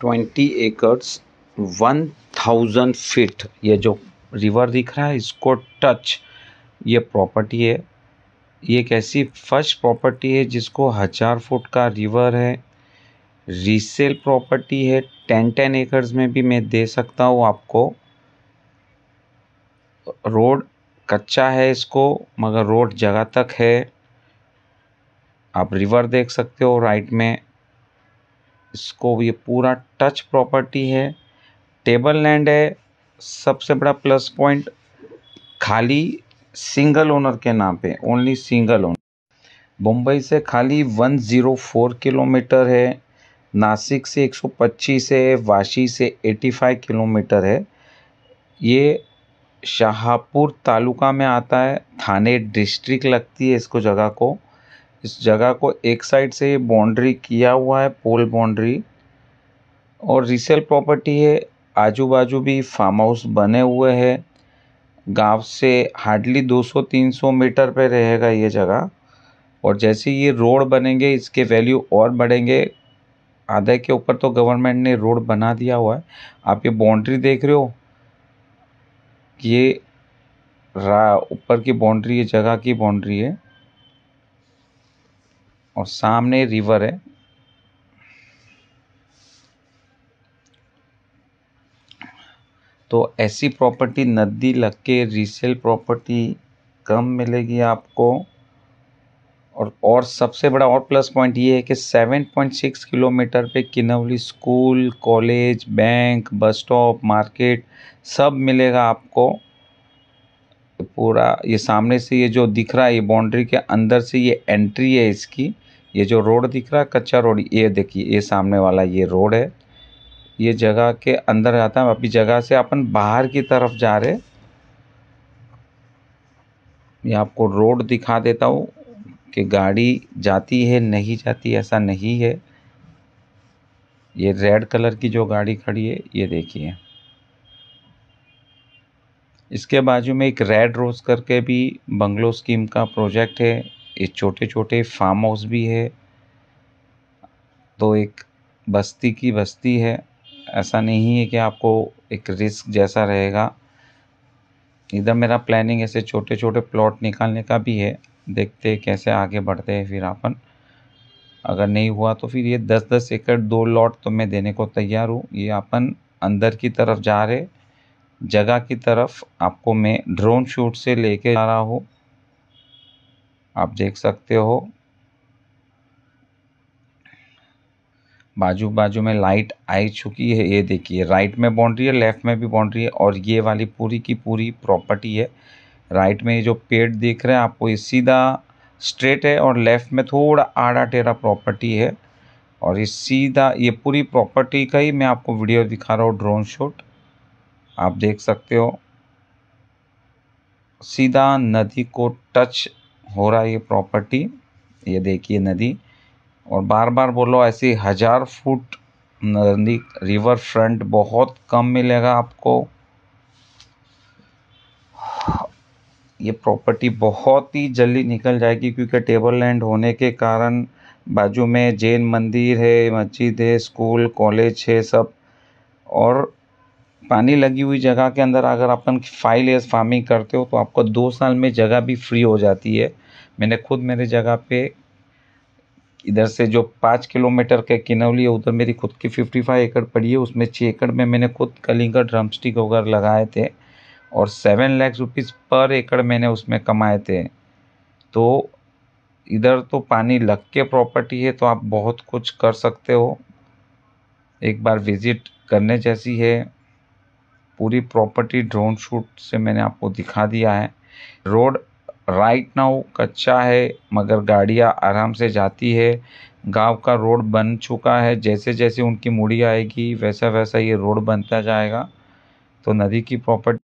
twenty acres one thousand feet ये जो river दिख रहा है इसको टच ये प्रॉपर्टी है ये एक ऐसी फर्स्ट प्रॉपर्टी है जिसको हज़ार फुट का रिवर है रीसेल प्रॉपर्टी है टेन टेन एकर्स में भी मैं दे सकता हूँ आपको रोड कच्चा है इसको मगर रोड जगह तक है आप रिवर देख सकते हो राइट में इसको ये पूरा टच प्रॉपर्टी है टेबल लैंड है सबसे बड़ा प्लस पॉइंट खाली सिंगल ओनर के नाम पे ओनली सिंगल ओनर मुंबई से खाली 104 किलोमीटर है नासिक से 125 है वाशी से 85 किलोमीटर है ये शाहपुर तालुका में आता है थाने डिस्ट्रिक्ट लगती है इसको जगह को इस जगह को एक साइड से बाउंड्री किया हुआ है पोल बाउंड्री और रिसेल प्रॉपर्टी है आजू बाजू भी फार्म हाउस बने हुए हैं गांव से हार्डली 200-300 मीटर पे रहेगा ये जगह और जैसे ये रोड बनेंगे इसके वैल्यू और बढ़ेंगे आधे के ऊपर तो गवर्नमेंट ने रोड बना दिया हुआ है आप ये बाउंड्री देख रहे हो ये रा ऊपर की बाउंड्री है जगह की बाउंड्री है और सामने रिवर है तो ऐसी प्रॉपर्टी नदी लग के रीसेल प्रॉपर्टी कम मिलेगी आपको और और सबसे बड़ा और प्लस पॉइंट ये है कि 7.6 किलोमीटर पे Kinwali school college bank bus stop market सब मिलेगा आपको पूरा ये सामने से ये जो दिख रहा है ये बाउंड्री के अंदर से ये एंट्री है इसकी ये जो रोड दिख रहा है कच्चा रोड ये देखिए ये सामने वाला ये रोड है ये जगह के अंदर आता है अभी जगह से अपन बाहर की तरफ जा रहे मैं आपको रोड दिखा देता हूँ कि गाड़ी जाती है नहीं जाती ऐसा नहीं है ये रेड कलर की जो गाड़ी खड़ी है ये देखिए इसके बाजू में एक रेड रोज़ करके भी बंगलो स्कीम का प्रोजेक्ट है ये छोटे छोटे फार्म हाउस भी है तो एक बस्ती की बस्ती है ऐसा नहीं है कि आपको एक रिस्क जैसा रहेगा इधर मेरा प्लानिंग ऐसे छोटे छोटे प्लॉट निकालने का भी है देखते कैसे आगे बढ़ते हैं फिर अपन अगर नहीं हुआ तो फिर ये दस दस एकड़ दो लॉट तो मैं देने को तैयार हूँ ये अपन अंदर की तरफ जा रहे जगह की तरफ आपको मैं ड्रोन शूट से लेके जा रहा हूँ आप देख सकते हो बाजू बाजू में लाइट आई चुकी है ये देखिए राइट में बाउंड्री है लेफ्ट में भी बाउंड्री है और ये वाली पूरी की पूरी प्रॉपर्टी है राइट में ये जो पेड़ देख रहे हैं आपको ये सीधा स्ट्रेट है और लेफ्ट में थोड़ा आड़ा टेढ़ा प्रॉपर्टी है और ये सीधा ये पूरी प्रॉपर्टी का ही मैं आपको वीडियो दिखा रहा हूँ ड्रोन शूट आप देख सकते हो सीधा नदी को टच हो रहा है ये प्रॉपर्टी ये देखिए नदी और बार बार बोलो ऐसी हज़ार फुट नदी रिवर फ्रंट बहुत कम मिलेगा आपको ये प्रॉपर्टी बहुत ही जल्दी निकल जाएगी क्योंकि टेबल लैंड होने के कारण बाजू में जैन मंदिर है मस्जिद है स्कूल कॉलेज है सब और पानी लगी हुई जगह के अंदर अगर अपन फाइव लेयर्स फार्मिंग करते हो तो आपको दो साल में जगह भी फ्री हो जाती है मैंने खुद मेरे जगह पे इधर से जो पाँच किलोमीटर के किनौली है उधर मेरी खुद की फिफ्टी फाइव एकड़ पड़ी है उसमें छः एकड़ में मैंने खुद कलिंगर ड्रम स्टिक वगैरह लगाए थे और सेवन लैक्स रुपीज़ पर एकड़ मैंने उसमें कमाए थे तो इधर तो पानी लग के प्रॉपर्टी है तो आप बहुत कुछ कर सकते हो एक बार विज़िट करने जैसी है पूरी प्रॉपर्टी ड्रोन शूट से मैंने आपको दिखा दिया है रोड राइट नाउ कच्चा है मगर गाड़ियाँ आराम से जाती है गांव का रोड बन चुका है जैसे जैसे उनकी मुड़ी आएगी वैसा वैसा ये रोड बनता जाएगा तो नदी की प्रॉपर्टी